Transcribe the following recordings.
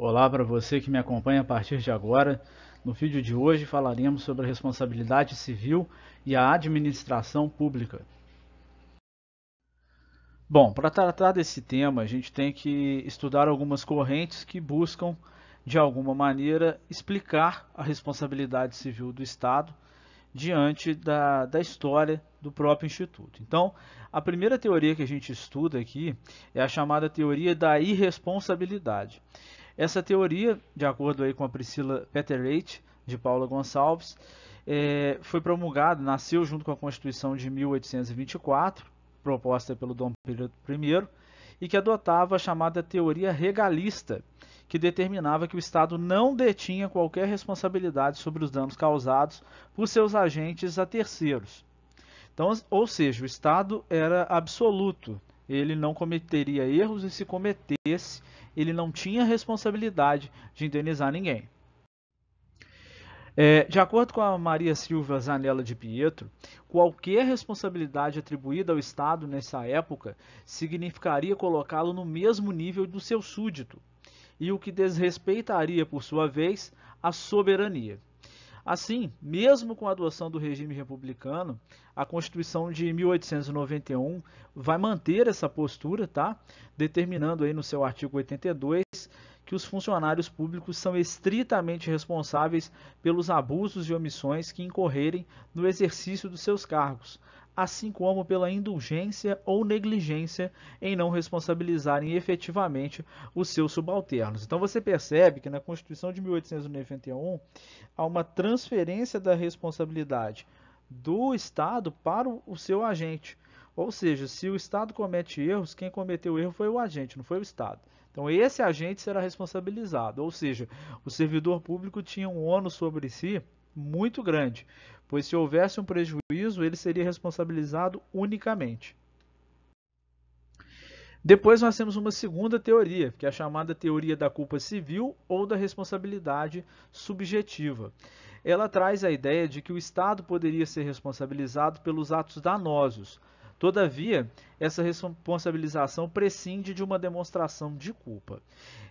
Olá para você que me acompanha a partir de agora. No vídeo de hoje falaremos sobre a responsabilidade civil e a administração pública. Bom, para tratar desse tema, a gente tem que estudar algumas correntes que buscam, de alguma maneira, explicar a responsabilidade civil do Estado diante da, da história do próprio Instituto. Então, a primeira teoria que a gente estuda aqui é a chamada teoria da irresponsabilidade. Essa teoria, de acordo aí com a Priscila Petterate, de Paula Gonçalves, é, foi promulgada, nasceu junto com a Constituição de 1824, proposta pelo Dom Pedro I, e que adotava a chamada teoria regalista, que determinava que o Estado não detinha qualquer responsabilidade sobre os danos causados por seus agentes a terceiros. Então, ou seja, o Estado era absoluto, ele não cometeria erros e se cometesse, ele não tinha responsabilidade de indenizar ninguém. É, de acordo com a Maria Silva Zanella de Pietro, qualquer responsabilidade atribuída ao Estado nessa época significaria colocá-lo no mesmo nível do seu súdito, e o que desrespeitaria, por sua vez, a soberania. Assim, mesmo com a adoção do regime republicano, a Constituição de 1891 vai manter essa postura, tá? Determinando aí no seu artigo 82 que os funcionários públicos são estritamente responsáveis pelos abusos e omissões que incorrerem no exercício dos seus cargos, assim como pela indulgência ou negligência em não responsabilizarem efetivamente os seus subalternos. Então você percebe que na Constituição de 1891 há uma transferência da responsabilidade do Estado para o seu agente. Ou seja, se o Estado comete erros, quem cometeu o erro foi o agente, não foi o Estado. Então esse agente será responsabilizado. Ou seja, o servidor público tinha um ônus sobre si muito grande, pois se houvesse um prejuízo, ele seria responsabilizado unicamente. Depois nós temos uma segunda teoria, que é a chamada teoria da culpa civil ou da responsabilidade subjetiva. Ela traz a ideia de que o Estado poderia ser responsabilizado pelos atos danosos, Todavia, essa responsabilização prescinde de uma demonstração de culpa.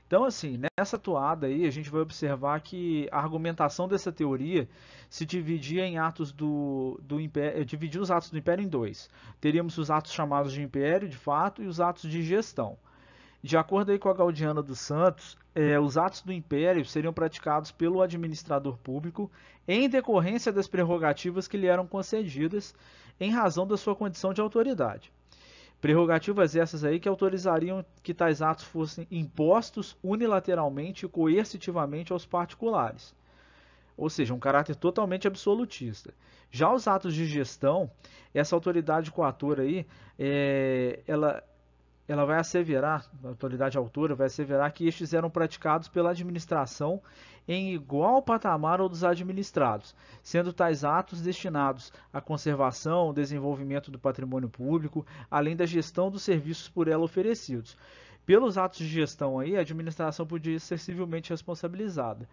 Então, assim, nessa toada aí, a gente vai observar que a argumentação dessa teoria se dividia em atos do, do império, eh, dividia os atos do império em dois. Teríamos os atos chamados de império, de fato, e os atos de gestão. De acordo aí com a Gaudiana dos Santos, eh, os atos do império seriam praticados pelo administrador público em decorrência das prerrogativas que lhe eram concedidas em razão da sua condição de autoridade. Prerrogativas essas aí que autorizariam que tais atos fossem impostos unilateralmente e coercitivamente aos particulares. Ou seja, um caráter totalmente absolutista. Já os atos de gestão, essa autoridade coatora aí, é, ela ela vai asseverar, na atualidade autora, vai asseverar que estes eram praticados pela administração em igual patamar ao dos administrados, sendo tais atos destinados à conservação, desenvolvimento do patrimônio público, além da gestão dos serviços por ela oferecidos. Pelos atos de gestão aí, a administração podia ser civilmente responsabilizada.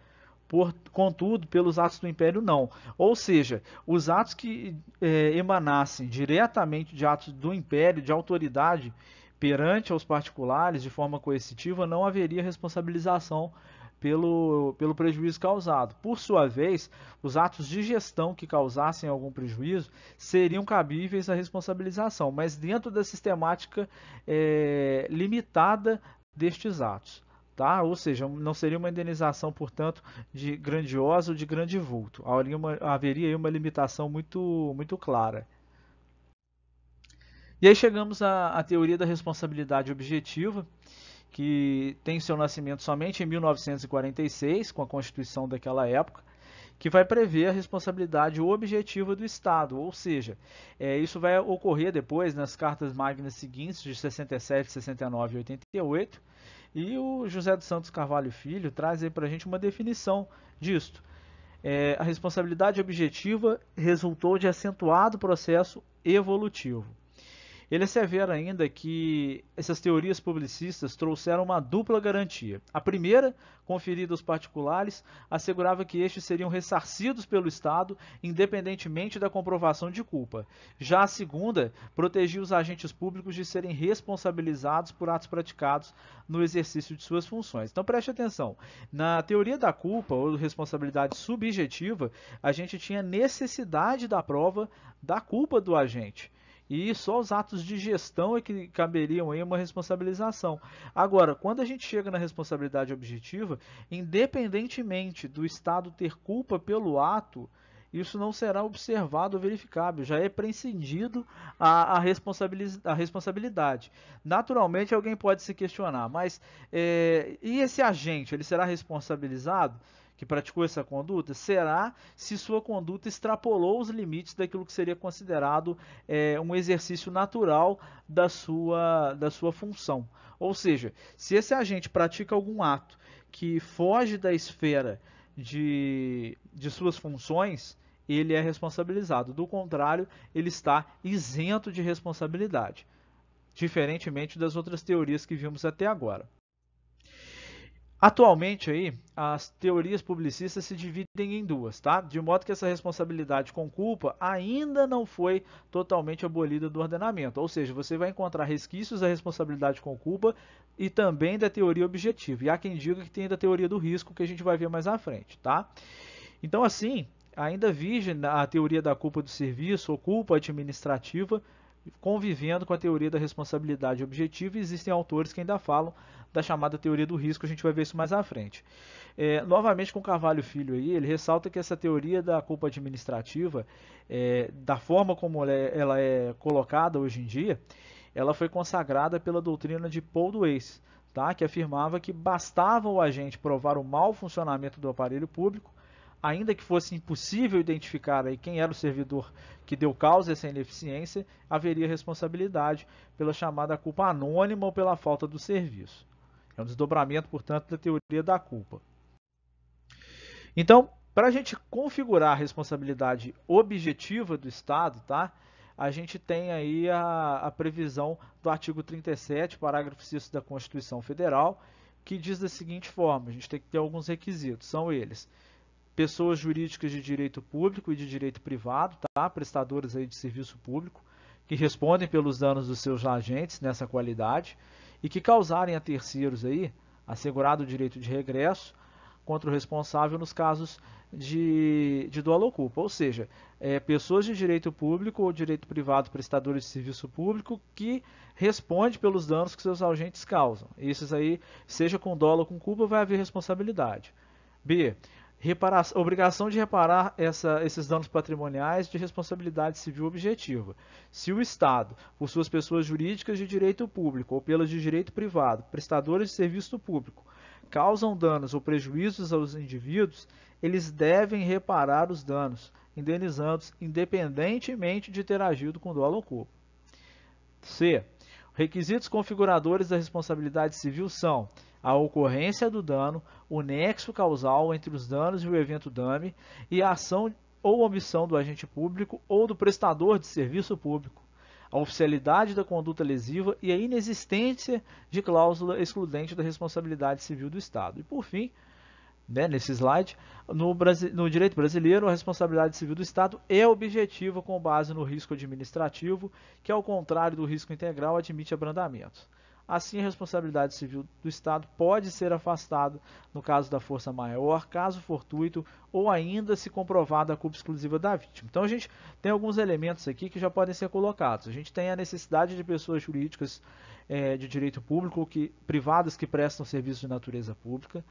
Por, contudo, pelos atos do império, não. Ou seja, os atos que eh, emanassem diretamente de atos do império, de autoridade, Perante aos particulares, de forma coercitiva, não haveria responsabilização pelo, pelo prejuízo causado. Por sua vez, os atos de gestão que causassem algum prejuízo seriam cabíveis à responsabilização, mas dentro da sistemática é, limitada destes atos. Tá? Ou seja, não seria uma indenização, portanto, de grandiosa ou de grande vulto. Haveria uma, haveria uma limitação muito, muito clara. E aí chegamos à, à teoria da responsabilidade objetiva, que tem seu nascimento somente em 1946, com a Constituição daquela época, que vai prever a responsabilidade objetiva do Estado, ou seja, é, isso vai ocorrer depois nas cartas magnas seguintes de 67, 69 e 88, e o José dos Santos Carvalho Filho traz aí para a gente uma definição disto. É, a responsabilidade objetiva resultou de acentuado processo evolutivo. Ele assevera é ainda que essas teorias publicistas trouxeram uma dupla garantia. A primeira, conferida aos particulares, assegurava que estes seriam ressarcidos pelo Estado, independentemente da comprovação de culpa. Já a segunda, protegia os agentes públicos de serem responsabilizados por atos praticados no exercício de suas funções. Então preste atenção. Na teoria da culpa ou responsabilidade subjetiva, a gente tinha necessidade da prova da culpa do agente. E só os atos de gestão é que caberiam aí uma responsabilização. Agora, quando a gente chega na responsabilidade objetiva, independentemente do Estado ter culpa pelo ato, isso não será observado ou verificável, já é prescindido a, a, responsabilidade, a responsabilidade. Naturalmente, alguém pode se questionar, mas é, e esse agente, ele será responsabilizado? que praticou essa conduta, será se sua conduta extrapolou os limites daquilo que seria considerado é, um exercício natural da sua, da sua função. Ou seja, se esse agente pratica algum ato que foge da esfera de, de suas funções, ele é responsabilizado. Do contrário, ele está isento de responsabilidade, diferentemente das outras teorias que vimos até agora. Atualmente aí, as teorias publicistas se dividem em duas, tá? De modo que essa responsabilidade com culpa ainda não foi totalmente abolida do ordenamento. Ou seja, você vai encontrar resquícios da responsabilidade com culpa e também da teoria objetiva. E há quem diga que tem da teoria do risco que a gente vai ver mais à frente, tá? Então assim, ainda virgem a teoria da culpa do serviço ou culpa administrativa, convivendo com a teoria da responsabilidade objetiva, existem autores que ainda falam da chamada teoria do risco, a gente vai ver isso mais à frente. É, novamente com Carvalho Filho aí, ele ressalta que essa teoria da culpa administrativa, é, da forma como ela é, ela é, colocada hoje em dia, ela foi consagrada pela doutrina de Paul Dweck, tá? que afirmava que bastava o agente provar o mau funcionamento do aparelho público ainda que fosse impossível identificar aí quem era o servidor que deu causa a essa ineficiência, haveria responsabilidade pela chamada culpa anônima ou pela falta do serviço. É um desdobramento, portanto, da teoria da culpa. Então, para a gente configurar a responsabilidade objetiva do Estado, tá? a gente tem aí a, a previsão do artigo 37, parágrafo 6 da Constituição Federal, que diz da seguinte forma, a gente tem que ter alguns requisitos, são eles pessoas jurídicas de direito público e de direito privado, tá? prestadores aí de serviço público, que respondem pelos danos dos seus agentes nessa qualidade e que causarem a terceiros aí, assegurado o direito de regresso contra o responsável nos casos de, de dual culpa. ou seja, é, pessoas de direito público ou direito privado, prestadores de serviço público, que responde pelos danos que seus agentes causam. Esses aí, seja com dolo ou com culpa, vai haver responsabilidade. B reparação, obrigação de reparar essa, esses danos patrimoniais de responsabilidade civil objetiva. Se o Estado, por suas pessoas jurídicas de direito público ou pelas de direito privado, prestadores de serviço público, causam danos ou prejuízos aos indivíduos, eles devem reparar os danos, indenizando-os independentemente de ter agido com dolo ou culpa. C. Requisitos configuradores da responsabilidade civil são a ocorrência do dano, o nexo causal entre os danos e o evento dame e a ação ou omissão do agente público ou do prestador de serviço público, a oficialidade da conduta lesiva e a inexistência de cláusula excludente da responsabilidade civil do Estado. E por fim, né, nesse slide, no, no, direito brasileiro, a responsabilidade civil do Estado é objetiva com base no risco administrativo, que, ao contrário do risco integral, admite abrandamentos. Assim, a responsabilidade civil do Estado pode ser afastada no caso da força maior, caso fortuito ou ainda se comprovada a culpa exclusiva da vítima. Então, a gente tem alguns elementos aqui que já podem ser colocados. A gente tem a necessidade de pessoas jurídicas é, de direito público, que, privadas que prestam serviço de natureza pública.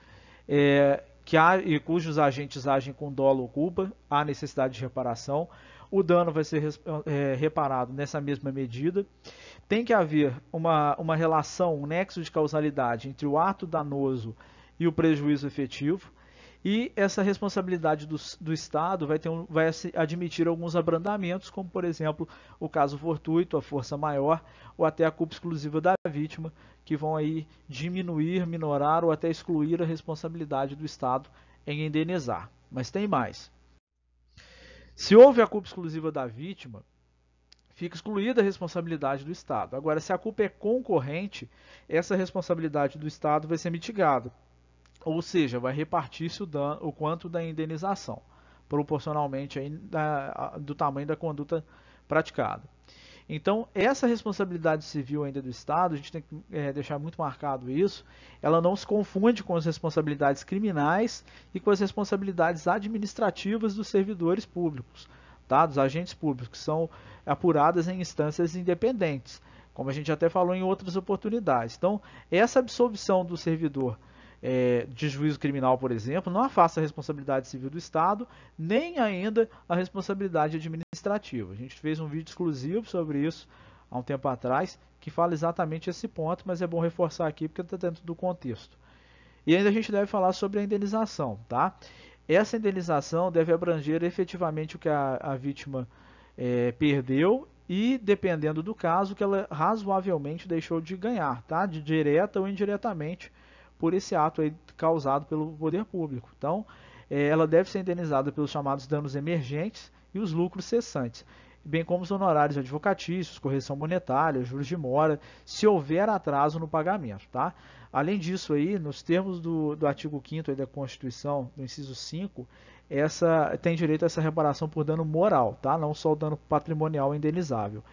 É, que há, e cujos agentes agem com dolo ou culpa, há necessidade de reparação. O dano vai ser é, reparado nessa mesma medida tem que haver uma, uma relação, um nexo de causalidade entre o ato danoso e o prejuízo efetivo, e essa responsabilidade do, do Estado vai, ter um, vai admitir alguns abrandamentos, como, por exemplo, o caso fortuito, a força maior, ou até a culpa exclusiva da vítima, que vão aí diminuir, minorar ou até excluir a responsabilidade do Estado em indenizar. Mas tem mais. Se houve a culpa exclusiva da vítima, fica excluída a responsabilidade do Estado. Agora, se a culpa é concorrente, essa responsabilidade do Estado vai ser mitigada, ou seja, vai repartir-se o, o, quanto da indenização, proporcionalmente aí da, do tamanho da conduta praticada. Então, essa responsabilidade civil ainda do Estado, a gente tem que é, deixar muito marcado isso, ela não se confunde com as responsabilidades criminais e com as responsabilidades administrativas dos servidores públicos tá, dos agentes públicos, que são apuradas em instâncias independentes, como a gente até falou em outras oportunidades. Então, essa absolvição do servidor é, de juízo criminal, por exemplo, não afasta a responsabilidade civil do Estado, nem ainda a responsabilidade administrativa. A gente fez um vídeo exclusivo sobre isso há um tempo atrás, que fala exatamente esse ponto, mas é bom reforçar aqui porque está dentro do contexto. E ainda a gente deve falar sobre a indenização, tá? Essa indenização deve abranger efetivamente o que a, a vítima é, perdeu e, dependendo do caso, que ela razoavelmente deixou de ganhar, tá? De direta ou indiretamente por esse ato causado pelo poder público. Então, é, ela deve ser indenizada pelos chamados danos emergentes e os lucros cessantes, bem como os honorários advocatícios, correção monetária, juros de mora, se houver atraso no pagamento, tá? Além disso, aí, nos termos do, do artigo 5 da Constituição, do inciso 5, essa, tem direito a essa reparação por dano moral, tá? não só o dano patrimonial indenizável.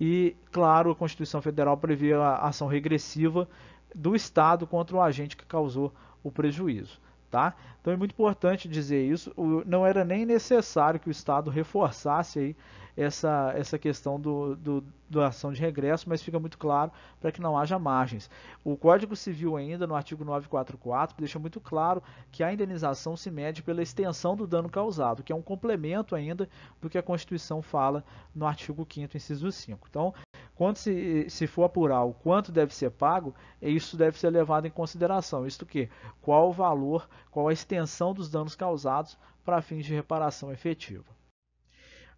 E, claro, a Constituição Federal prevê a ação regressiva do Estado contra o agente que causou o prejuízo. Tá? Então é muito importante dizer isso. O, não era nem necessário que o Estado reforçasse aí essa, essa questão do, do, do ação de regresso, mas fica muito claro para que não haja margens. O Código Civil ainda, no artigo 944, deixa muito claro que a indenização se mede pela extensão do dano causado, que é um complemento ainda do que a Constituição fala no artigo 5 inciso 5. Então, quando se, se for apurar o quanto deve ser pago, isso deve ser levado em consideração. Isto que, qual o valor, qual a extensão dos danos causados para fins de reparação efetiva.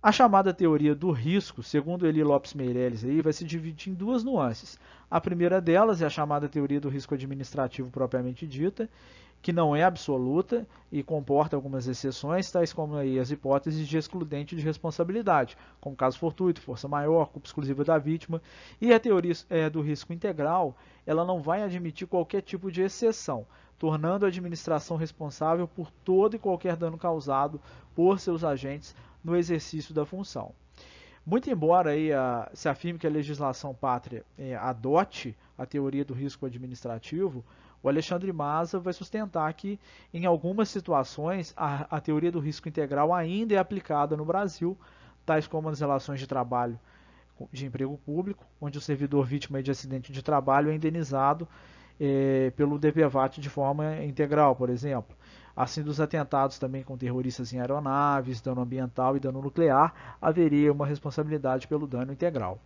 A chamada teoria do risco, segundo Eli Lopes Meirelles, aí, vai se dividir em duas nuances. A primeira delas é a chamada teoria do risco administrativo propriamente dita, que não é absoluta e comporta algumas exceções, tais como aí as hipóteses de excludente de responsabilidade, como caso fortuito, força maior, culpa exclusiva da vítima, e a teoria é, do risco integral, ela não vai admitir qualquer tipo de exceção, tornando a administração responsável por todo e qualquer dano causado por seus agentes no exercício da função. Muito embora aí a, se afirme que a legislação pátria é, adote a teoria do risco administrativo, o Alexandre Maza vai sustentar que, em algumas situações, a, a teoria do risco integral ainda é aplicada no Brasil, tais como nas relações de trabalho de emprego público, onde o servidor vítima é de acidente de trabalho é indenizado eh, pelo DPVAT de forma integral, por exemplo. Assim, dos atentados também com terroristas em aeronaves, dano ambiental e dano nuclear, haveria uma responsabilidade pelo dano integral.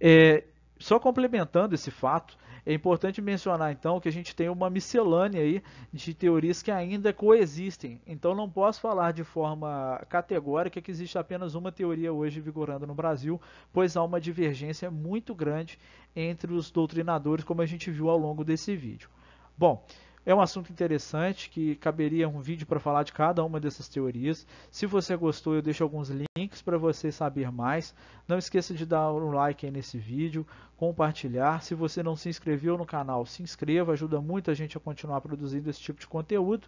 É, só complementando esse fato, é importante mencionar então que a gente tem uma miscelânea aí de teorias que ainda coexistem. Então não posso falar de forma categórica que existe apenas uma teoria hoje vigorando no Brasil, pois há uma divergência muito grande entre os doutrinadores, como a gente viu ao longo desse vídeo. Bom, é um assunto interessante que caberia um vídeo para falar de cada uma dessas teorias. Se você gostou, eu deixo alguns links para você saber mais. Não esqueça de dar um like aí nesse vídeo, compartilhar. Se você não se inscreveu no canal, se inscreva, ajuda muito a gente a continuar produzindo esse tipo de conteúdo.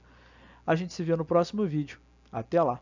A gente se vê no próximo vídeo. Até lá!